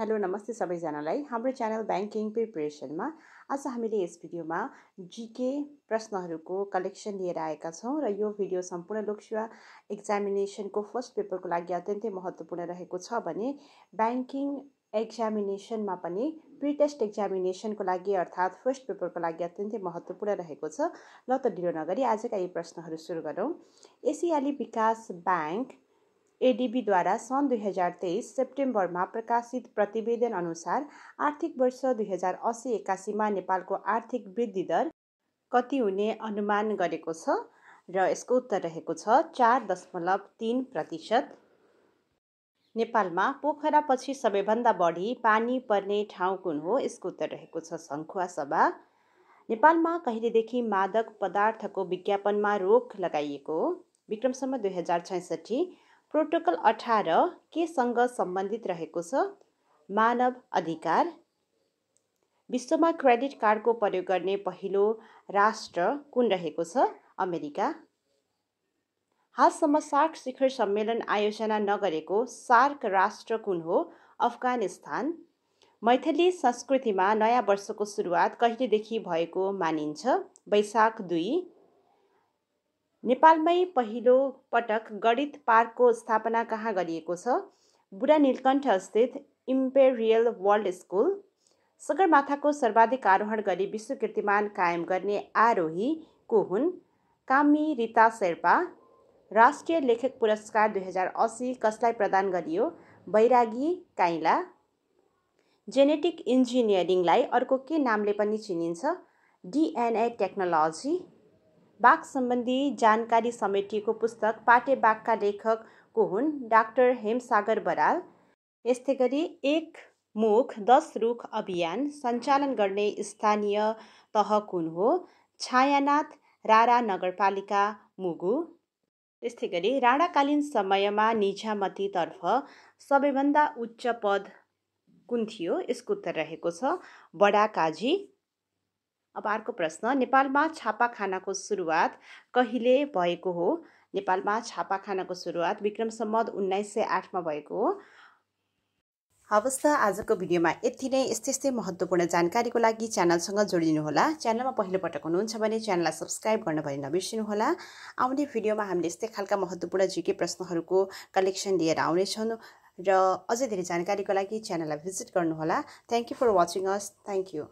hello नमस्ते सबैजनालाई हाम्रो च्यानल ब्याङ्किङ प्रिपरेसनमा आज हामीले यस भिडियोमा जिके प्रश्नहरूको कलेक्सन लिएर आएका छौँ र यो भिडियो सम्पूर्ण लोकसेवा एक्जामिनेसनको फर्स्ट पेपरको लागि अत्यन्तै महत्त्वपूर्ण रहेको छ भने ब्याङ्किङ एक्जामिनेसनमा पनि प्रिटेस्ट एक्जामिनेसनको लागि अर्थात् फर्स्ट पेपरको लागि अत्यन्तै महत्त्वपूर्ण रहेको छ ल त ढिलो नगरी आजका यी प्रश्नहरू सुरु गरौँ एसियाली विकास ब्याङ्क एडिबीद्वारा सन् दुई हजार तेइस सेप्टेम्बरमा प्रकाशित प्रतिवेदन अनुसार आर्थिक वर्ष दुई हजार असी एकासीमा नेपालको आर्थिक वृद्धि दर कति हुने अनुमान गरेको छ र यसको उत्तर रहेको छ चार दशमलव तिन प्रतिशत नेपालमा पोखरापछि सबैभन्दा बढी पानी पर्ने ठाउँ कुन हो यसको उत्तर रहेको छ सङ्खुवा सभा नेपालमा कहिलेदेखि मादक पदार्थको विज्ञापनमा रोक लगाइएको हो विक्रमसम्म दुई हजार छैसठी प्रोटोकल अठार केसँग सम्बन्धित रहेको छ मानव अधिकार विश्वमा क्रेडिट कार्डको प्रयोग गर्ने पहिलो राष्ट्र कुन रहेको छ अमेरिका हालसम्म सार्क शिखर सम्मेलन आयोजना नगरेको सार्क राष्ट्र कुन हो अफगानिस्तान मैथली संस्कृतिमा नयाँ वर्षको सुरुवात कहिलेदेखि भएको मानिन्छ वैशाख दुई नेपालमै पहिलो पटक गणित पार्कको स्थापना कहाँ गरिएको छ बुढा नीलकण्ठस्थित इम्पेरियल वर्ल्ड स्कुल सगरमाथाको सर्वाधिक आरोहण गरी विश्व कीर्तिमान कायम गर्ने आरोही को हुन् कामी रिता शेर्पा राष्ट्रिय लेखक पुरस्कार दुई हजार असी कसलाई प्रदान गरियो बैरागी काइला जेनेटिक इन्जिनियरिङलाई अर्को के नामले पनि चिनिन्छ डिएनए टेक्नोलोजी बाघ सम्बन्धी जानकारी समेटिएको पुस्तक पाटे बाघका लेखकको हुन् डाक्टर हेमसागर बराल यस्तै गरी एक मुख दस रुख अभियान सञ्चालन गर्ने स्थानीय तह कुन हो छायानाथ रारा नगरपालिका मुगु त्यस्तै गरी राणाकालीन समयमा निजामतीतर्फ सबैभन्दा उच्च पद कुन थियो यसको उत्तर रहेको छ बडा काजी अब अर्को प्रश्न नेपालमा छापाखानाको सुरुवात कहिले भएको हो नेपालमा छापाखानाको सुरुवात विक्रम सम्मत उन्नाइस सय आठमा भएको हो हवस् त आजको भिडियोमा यति नै यस्तै यस्तै महत्त्वपूर्ण जानकारीको लागि च्यानलसँग जोडिदिनुहोला च्यानलमा पहिलोपटक हुनुहुन्छ भने च्यानललाई सब्सक्राइब गर्न भने नबिर्सिनुहोला आउने भिडियोमा हामीले यस्तै खालका महत्त्वपूर्ण जिके प्रश्नहरूको कलेक्सन लिएर आउनेछौँ र अझै धेरै जानकारीको लागि च्यानललाई भिजिट गर्नुहोला thank you for watching us thank you